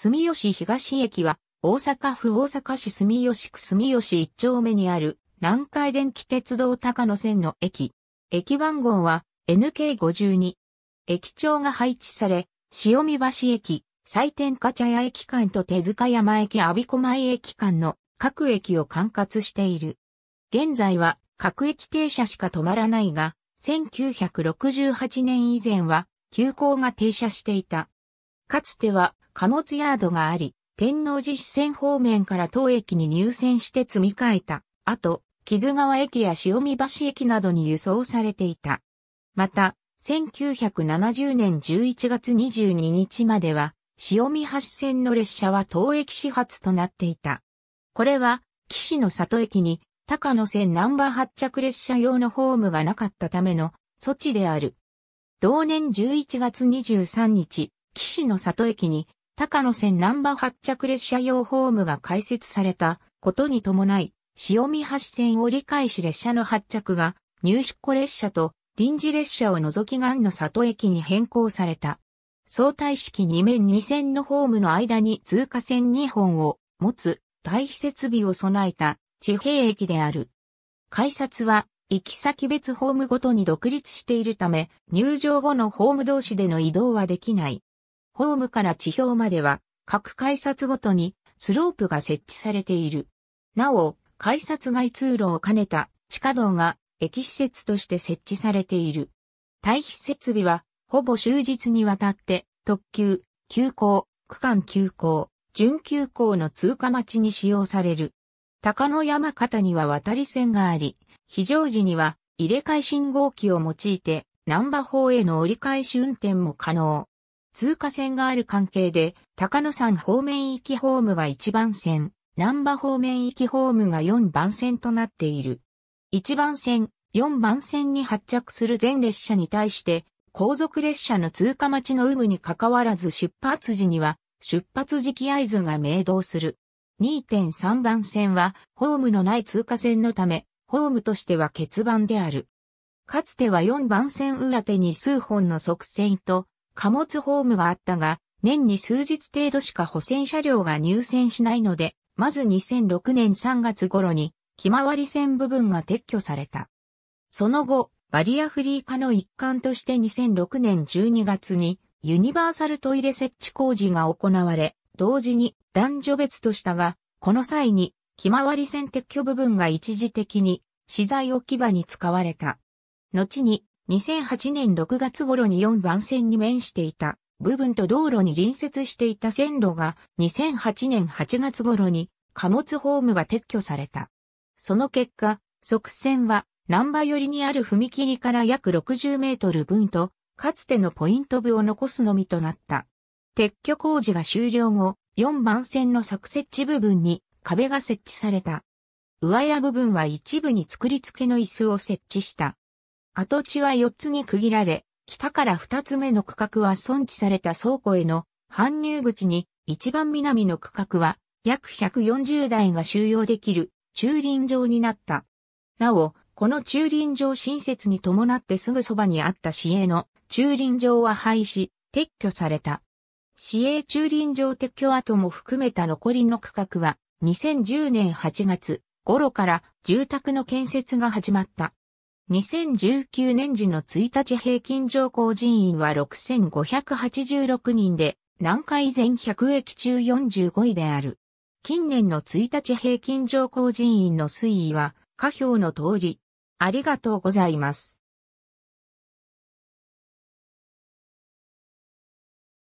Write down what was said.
住吉東駅は、大阪府大阪市住吉区住吉一丁目にある、南海電気鉄道高野線の駅。駅番号は NK52。駅長が配置され、塩見橋駅、最天か茶屋駅間と手塚山駅阿鼻子前駅間の各駅を管轄している。現在は各駅停車しか止まらないが、1968年以前は急行が停車していた。かつては貨物ヤードがあり、天王寺支線方面から当駅に入線して積み替えた。後、木津川駅や塩見橋駅などに輸送されていた。また、1970年11月22日までは、塩見橋線の列車は当駅始発となっていた。これは、岸の里駅に、高野線ナンバー発着列車用のホームがなかったための措置である。同年11月23日、岸の里駅に高野線南波発着列車用ホームが開設されたことに伴い、潮見橋線折り返し列車の発着が入出庫列車と臨時列車を除き岸の里駅に変更された。相対式2面2線のホームの間に通過線2本を持つ対比設備を備えた地平駅である。改札は行き先別ホームごとに独立しているため、入場後のホーム同士での移動はできない。ホームから地表までは、各改札ごとにスロープが設置されている。なお、改札外通路を兼ねた地下道が駅施設として設置されている。退避設備は、ほぼ終日にわたって特急、急行、区間急行、準急行の通過待ちに使用される。高野山方には渡り線があり、非常時には入れ替え信号機を用いて、南波方への折り返し運転も可能。通過線がある関係で、高野山方面行きホームが1番線、南波方面行きホームが4番線となっている。1番線、4番線に発着する全列車に対して、後続列車の通過待ちの有無に関わらず出発時には、出発時期合図が明動する。2.3番線は、ホームのない通過線のため、ホームとしては欠番である。かつては4番線裏手に数本の側線と、貨物ホームがあったが、年に数日程度しか保線車両が入線しないので、まず2006年3月頃に、ひまわり線部分が撤去された。その後、バリアフリー化の一環として2006年12月に、ユニバーサルトイレ設置工事が行われ、同時に男女別としたが、この際に、ひまわり線撤去部分が一時的に、資材置き場に使われた。後に、2008年6月頃に4番線に面していた部分と道路に隣接していた線路が2008年8月頃に貨物ホームが撤去された。その結果、側線は南波寄りにある踏切から約60メートル分と、かつてのポイント部を残すのみとなった。撤去工事が終了後、4番線の作設置部分に壁が設置された。上屋部分は一部に作り付けの椅子を設置した。跡地は4つに区切られ、北から2つ目の区画は損地された倉庫への搬入口に、一番南の区画は約140台が収容できる駐輪場になった。なお、この駐輪場新設に伴ってすぐそばにあった市営の駐輪場は廃止、撤去された。市営駐輪場撤去跡も含めた残りの区画は2010年8月頃から住宅の建設が始まった。2019年時の1日平均乗降人員は6586人で、南海全100駅中45位である。近年の1日平均乗降人員の推移は、下表の通り。ありがとうございます。